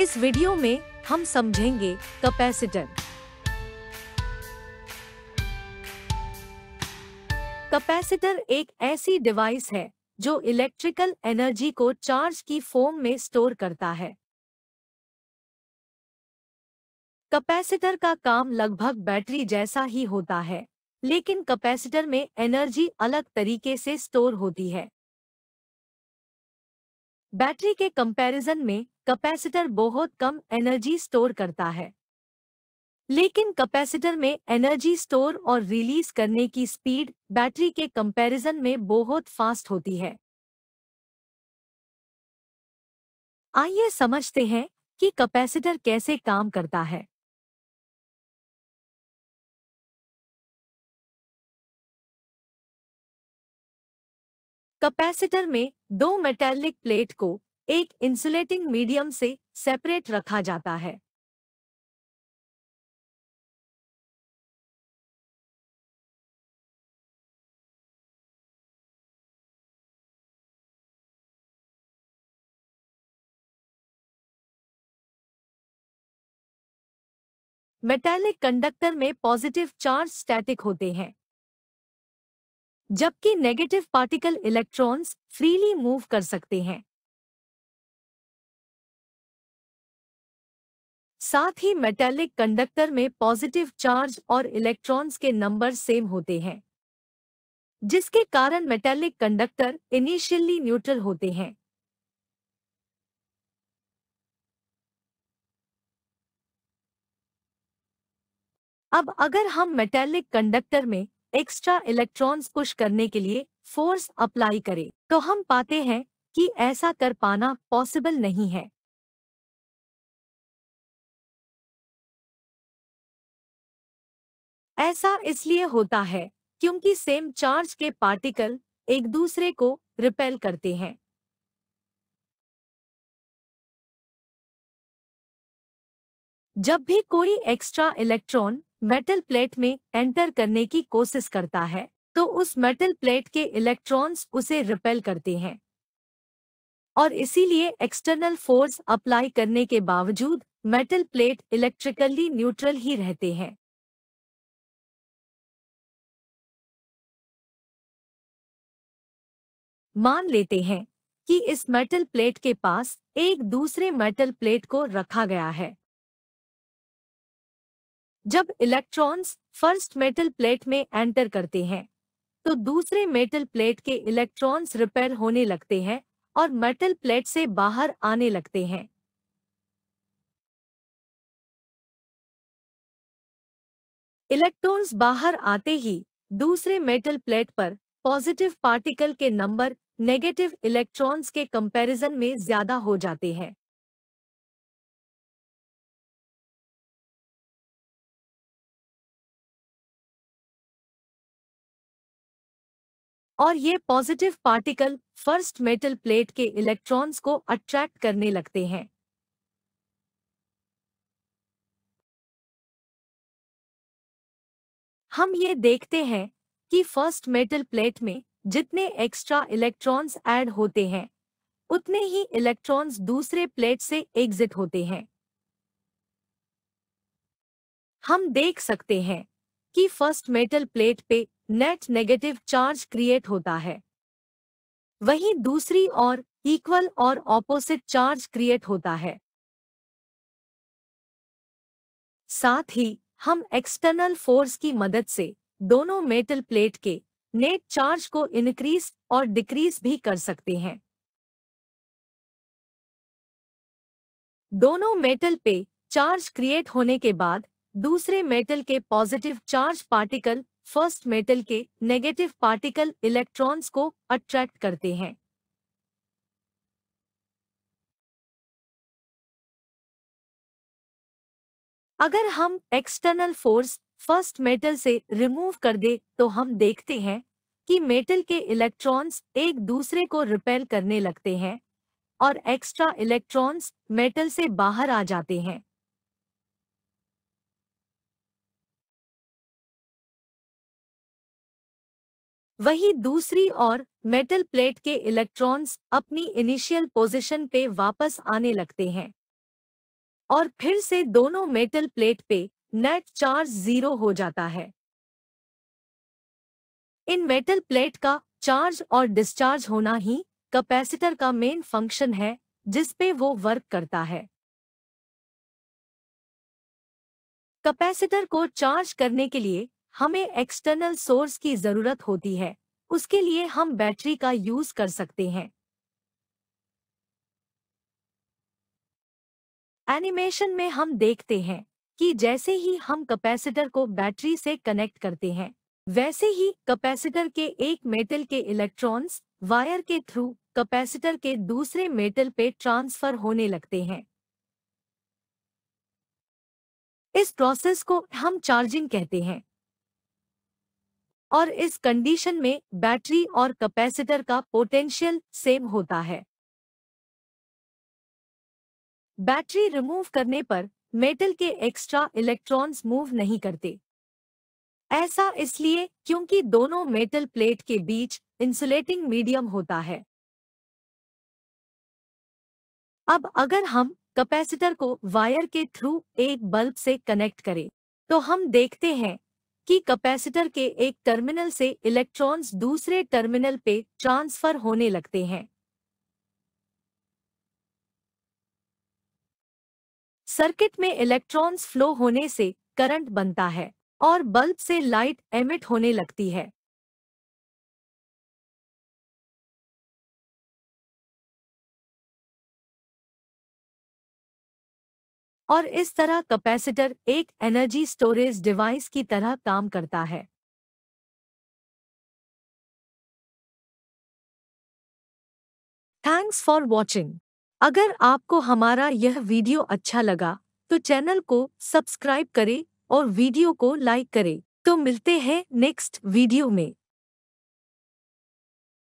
इस वीडियो में हम समझेंगे कैपेसिटर कैपेसिटर एक ऐसी डिवाइस है जो इलेक्ट्रिकल एनर्जी को चार्ज की फॉर्म में स्टोर करता है कैपेसिटर का काम लगभग बैटरी जैसा ही होता है लेकिन कैपेसिटर में एनर्जी अलग तरीके से स्टोर होती है बैटरी के कंपैरिजन में कैपेसिटर बहुत कम एनर्जी स्टोर करता है लेकिन कैपेसिटर में एनर्जी स्टोर और रिलीज करने की स्पीड बैटरी के कंपैरिजन में बहुत फास्ट होती है आइए समझते हैं कि कैपेसिटर कैसे काम करता है कैपेसिटर में दो मेटेलिक प्लेट को एक इंसुलेटिंग मीडियम से सेपरेट रखा जाता है मेटेलिक कंडक्टर में पॉजिटिव चार्ज स्टैटिक होते हैं जबकि negative particle electrons freely move कर सकते हैं साथ ही मेटेलिक कंडक्टर में पॉजिटिव चार्ज और इलेक्ट्रॉन्स के नंबर सेम होते हैं जिसके कारण मेटेलिक कंडक्टर इनिशियली न्यूट्रल होते हैं अब अगर हम मेटेलिक कंडक्टर में एक्स्ट्रा इलेक्ट्रॉन्स पुश करने के लिए फोर्स अप्लाई करे तो हम पाते हैं कि ऐसा कर पाना पॉसिबल नहीं है ऐसा इसलिए होता है क्योंकि सेम चार्ज के पार्टिकल एक दूसरे को रिपेल करते हैं जब भी कोई एक्स्ट्रा इलेक्ट्रॉन मेटल प्लेट में एंटर करने की कोशिश करता है तो उस मेटल प्लेट के इलेक्ट्रॉन्स उसे रिपेल करते हैं और इसीलिए एक्सटर्नल फोर्स अप्लाई करने के बावजूद मेटल प्लेट इलेक्ट्रिकली न्यूट्रल ही रहते हैं मान लेते हैं कि इस मेटल प्लेट के पास एक दूसरे मेटल प्लेट को रखा गया है जब इलेक्ट्रॉन्स फर्स्ट मेटल प्लेट में एंटर करते हैं तो दूसरे मेटल प्लेट के इलेक्ट्रॉन्स रिपेयर होने लगते हैं और मेटल प्लेट से बाहर आने लगते हैं इलेक्ट्रॉन्स बाहर आते ही दूसरे मेटल प्लेट पर पॉजिटिव पार्टिकल के नंबर नेगेटिव इलेक्ट्रॉन्स के कंपैरिजन में ज्यादा हो जाते हैं और ये positive particle first metal plate के इलेक्ट्रॉन्स को अट्रैक्ट करने लगते हैं हम ये देखते हैं कि फर्स्ट मेटल प्लेट में जितने एक्स्ट्रा इलेक्ट्रॉन्स ऐड होते हैं उतने ही इलेक्ट्रॉन्स दूसरे प्लेट से एग्जिट होते हैं हम देख सकते हैं कि फर्स्ट मेटल प्लेट पे नेट नेगेटिव चार्ज क्रिएट होता है वहीं दूसरी ओर इक्वल और ऑपोजिट चार्ज क्रिएट होता है साथ ही हम एक्सटर्नल फोर्स की मदद से दोनों मेटल प्लेट के नेट चार्ज को इनक्रीज और डिक्रीज भी कर सकते हैं दोनों मेटल पे चार्ज क्रिएट होने के बाद दूसरे मेटल के positive charge particle first metal के नेगेटिव पार्टिकल इलेक्ट्रॉन्स को अट्रैक्ट करते हैं अगर हम एक्सटर्नल फोर्स फर्स्ट मेटल से रिमूव कर दे तो हम देखते हैं कि मेटल के इलेक्ट्रॉन्स एक दूसरे को रिपेल करने लगते हैं और एक्स्ट्रा इलेक्ट्रॉन्स मेटल से बाहर आ जाते हैं वहीं दूसरी ओर मेटल प्लेट के इलेक्ट्रॉन्स अपनी इनिशियल पोजीशन पे वापस आने लगते हैं और फिर से दोनों मेटल प्लेट पे नेट चार्ज जीरो हो जाता है इन मेटल प्लेट का चार्ज और डिस्चार्ज होना ही कैपेसिटर का मेन फंक्शन है जिसपे वो वर्क करता है कैपेसिटर को चार्ज करने के लिए हमें एक्सटर्नल सोर्स की जरूरत होती है उसके लिए हम बैटरी का यूज कर सकते हैं एनिमेशन में हम देखते हैं कि जैसे ही हम कैपेसिटर को बैटरी से कनेक्ट करते हैं वैसे ही कैपेसिटर के एक मेटल के इलेक्ट्रॉन्स वायर के थ्रू कैपेसिटर के दूसरे मेटल पे ट्रांसफर होने लगते हैं इस प्रोसेस को हम चार्जिंग कहते हैं और इस कंडीशन में बैटरी और कैपेसिटर का पोटेंशियल सेम होता है बैटरी रिमूव करने पर मेटल के एक्स्ट्रा इलेक्ट्रॉन्स मूव नहीं करते ऐसा इसलिए क्योंकि दोनों मेटल प्लेट के बीच इंसुलेटिंग मीडियम होता है अब अगर हम कैपेसिटर को वायर के थ्रू एक बल्ब से कनेक्ट करें तो हम देखते हैं कि कैपेसिटर के एक टर्मिनल से इलेक्ट्रॉन्स दूसरे टर्मिनल पे ट्रांसफर होने लगते हैं सर्किट में इलेक्ट्रॉन्स फ्लो होने से करंट बनता है और बल्ब से लाइट एमिट होने लगती है और इस तरह कैपेसिटर एक एनर्जी स्टोरेज डिवाइस की तरह काम करता है थैंक्स फॉर वॉचिंग अगर आपको हमारा यह वीडियो अच्छा लगा तो चैनल को सब्सक्राइब करें और वीडियो को लाइक करें तो मिलते हैं नेक्स्ट वीडियो में